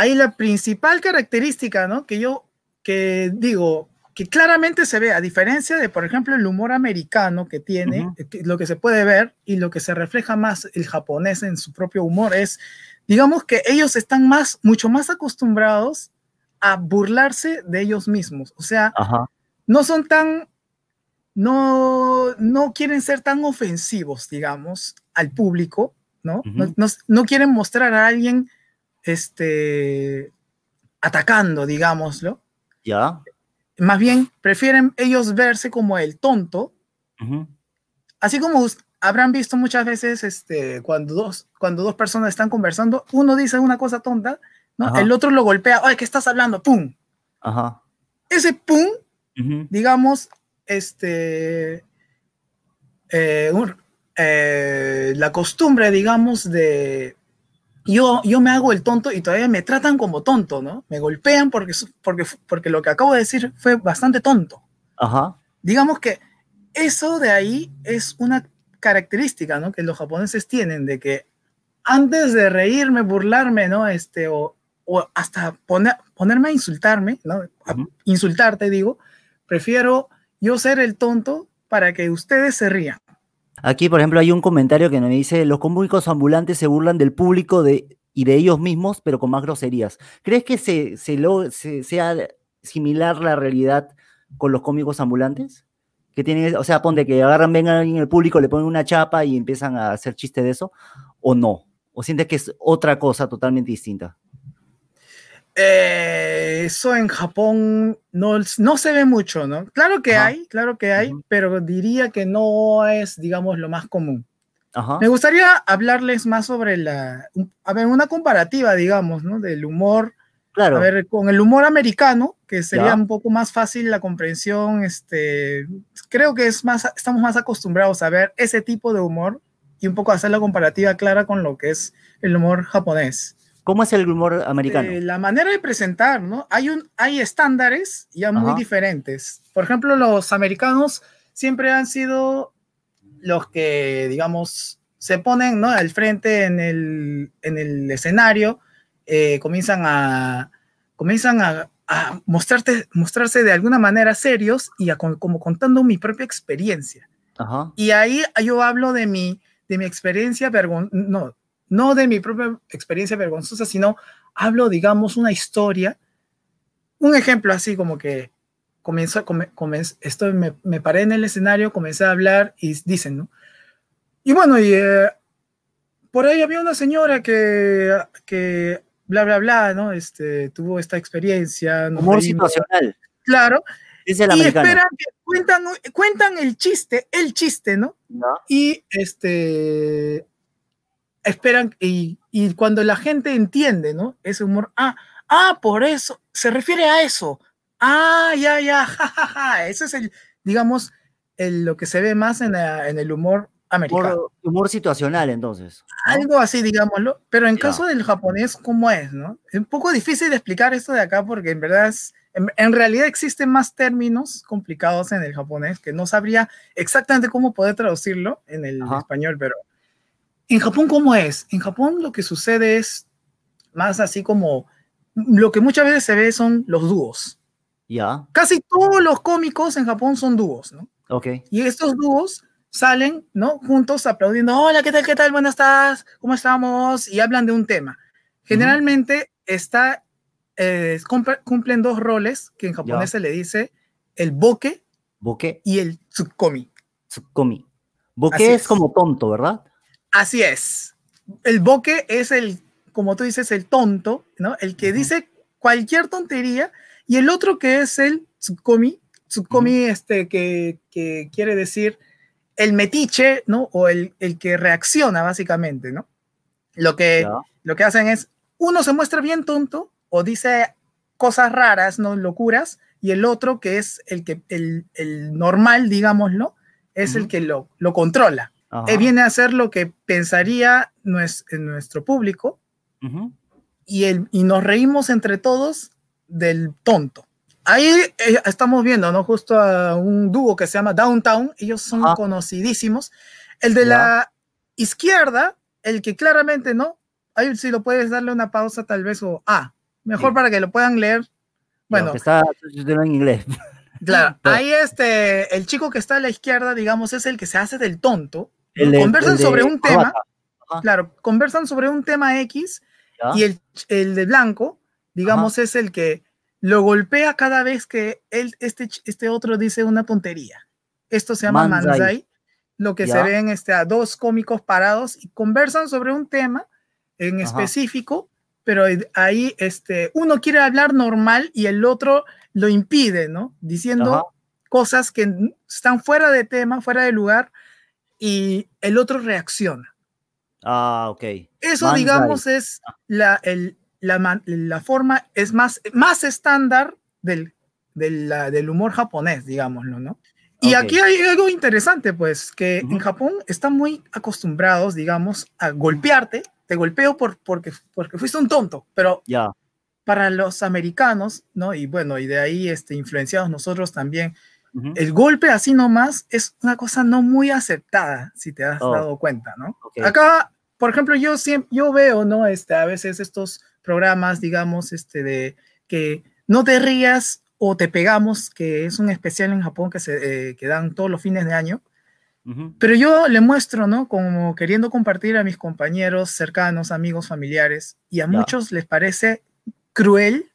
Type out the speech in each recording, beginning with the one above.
ahí la principal característica, ¿no? Que yo, que digo, que claramente se ve, a diferencia de, por ejemplo, el humor americano que tiene, lo que se puede ver y lo que se refleja más el japonés en su propio humor es, digamos que ellos están más, mucho más acostumbrados a burlarse de ellos mismos. O sea, no son tan, no, no quieren ser tan ofensivos, digamos, al público, no, no, no quieren mostrar a alguien este, atacando, digámoslo. Ya. Más bien, prefieren ellos verse como el tonto. Así como habrán visto muchas veces este, cuando, dos, cuando dos personas están conversando, uno dice una cosa tonta, ¿no? el otro lo golpea, ¡ay, qué estás hablando! ¡Pum! Ese pum, digamos, este, eh, eh, la costumbre, digamos, de yo, me hago el tonto y todavía me tratan como tonto, ¿no? Me golpean porque, porque, porque lo que acabo de decir fue bastante tonto. Ajá. Digamos que eso de ahí es una característica, ¿no? Que los japoneses tienen de que antes de reírme, burlarme, ¿no? Este, o, o hasta ponerme a insultarme, ¿no? Insultarte, digo, prefiero yo ser el tonto para que ustedes se rían. Aquí, por ejemplo, hay un comentario que nos dice, los cómicos ambulantes se burlan del público y de ellos mismos, pero con más groserías. ¿Crees que se, se, sea similar la realidad con los cómicos ambulantes? Que tienen, o sea, ponte que agarran, vengan alguien en el público, le ponen una chapa y empiezan a hacer chiste de eso, o no? ¿O sientes que es otra cosa totalmente distinta? Eh, eso en Japón no, no se ve mucho, ¿no? Claro que hay, claro que hay, pero diría que no es, digamos, lo más común. Me gustaría hablarles más sobre la, a ver, una comparativa, digamos, ¿no? Del humor, claro. a ver, con el humor americano, que sería un poco más fácil la comprensión, este, creo que es más, estamos más acostumbrados a ver ese tipo de humor y un poco hacer la comparativa clara con lo que es el humor japonés. ¿Cómo es el humor americano? Eh, la manera de presentar, ¿no? Hay, un, hay estándares ya muy diferentes. Por ejemplo, los americanos siempre han sido los que, digamos, se ponen ¿no? al frente en el, en el escenario, eh, comienzan a, comienzan a, mostrarte, mostrarse de alguna manera serios y como contando mi propia experiencia. Ajá. Y ahí yo hablo de mi, de mi experiencia, no, no de mi propia experiencia vergonzosa, sino hablo, digamos, una historia, un ejemplo así como que comienzo, esto me, paré en el escenario, comencé a hablar y dicen, ¿no? Y bueno, y, eh, por ahí había una señora que, que bla, bla, bla, ¿no? Este, tuvo esta experiencia. Humor situacional. Claro. Dice y esperan cuentan, el chiste, el chiste, ¿no? Y este, esperan y, cuando la gente entiende, ¿no? Ese humor, ah, ah, por eso, se refiere a eso. Ah, ya, ya, jajaja. Ja, Ese es el, digamos, lo que se ve más en, el humor americano. Humor, situacional, entonces. Algo así, digámoslo. Pero en caso del japonés, ¿cómo es, no? Es un poco difícil de explicar esto de acá porque en verdad es, en, realidad existen más términos complicados en el japonés que no sabría exactamente cómo poder traducirlo en el español, pero en Japón, ¿cómo es? En Japón lo que sucede es más así como lo que muchas veces se ve son los dúos. Ya. Casi todos los cómicos en Japón son dúos, ¿no? Ok. Y estos dúos salen, ¿no? Juntos aplaudiendo, hola, ¿qué tal? ¿Qué tal? Buenas tardes, ¿cómo estamos? Y hablan de un tema. Generalmente está, eh, cumplen dos roles que en japonés se le dice el boke, y el tsukomi. Tsukomi. Boke es, como tonto, ¿verdad? Así es. El boque es el, como tú dices, el tonto, ¿no? El que dice cualquier tontería y el otro que es el tsukomi, tsukomi este que, quiere decir el metiche, ¿no? O el, que reacciona básicamente, ¿no? Lo que, lo que hacen es, uno se muestra bien tonto o dice cosas raras, ¿no? Locuras, y el otro que es el que, el, normal, digámoslo, es el que lo controla, viene a hacer lo que pensaría nuestro, público y, el, y nos reímos entre todos del tonto. Ahí eh, estamos viendo, ¿no? Justo a un dúo que se llama Downtown, ellos son conocidísimos. El de la izquierda, el que claramente, ¿no? Ahí si lo puedes darle una pausa tal vez o ah, mejor para que lo puedan leer. Bueno, está en inglés. Claro, ahí este, el chico que está a la izquierda, digamos, es el que se hace del tonto conversan sobre un tema, claro, conversan sobre un tema X y el, de blanco, digamos, es el que lo golpea cada vez que él, este, este otro dice una tontería. Esto se llama manzai, lo que se en este, a dos cómicos parados y conversan sobre un tema en específico, pero ahí este, uno quiere hablar normal y el otro lo impide, ¿no? Diciendo cosas que están fuera de tema, fuera de lugar, y el otro reacciona. Ah, ok. Eso, digamos, es la, el, la, la, forma, es más, más estándar del, del, del humor japonés, digámoslo, ¿no? Y aquí hay algo interesante, pues, que en Japón están muy acostumbrados, digamos, a golpearte. Te golpeo por, porque, porque fuiste un tonto, pero ya para los americanos, ¿no? Y bueno, y de ahí este, influenciados nosotros también, el golpe así nomás es una cosa no muy aceptada, si te has oh. dado cuenta, ¿no? Acá, por ejemplo, yo, siempre, yo veo, ¿no? Este, a veces estos programas, digamos, este, de que no te rías o te pegamos, que es un especial en Japón que se eh, que dan todos los fines de año. Pero yo le muestro, ¿no? Como queriendo compartir a mis compañeros cercanos, amigos, familiares, y a muchos les parece cruel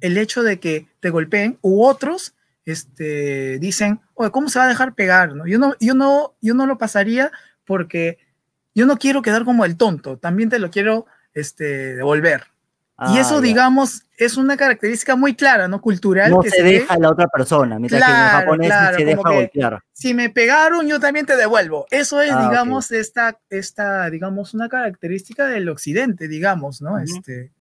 el hecho de que te golpeen, u otros este, dicen, ¿cómo se va a dejar pegar? ¿No? Yo, no, yo, no, yo no lo pasaría porque yo no quiero quedar como el tonto, también te lo quiero este, devolver. y ah, eso, digamos, es una característica muy clara, ¿no? Cultural. No que se, deja a la otra persona, mientras que en japonés se deja voltear. Si me pegaron, yo también te devuelvo. Eso es, ah, digamos, esta, esta, digamos, una característica del occidente, digamos, ¿no? este,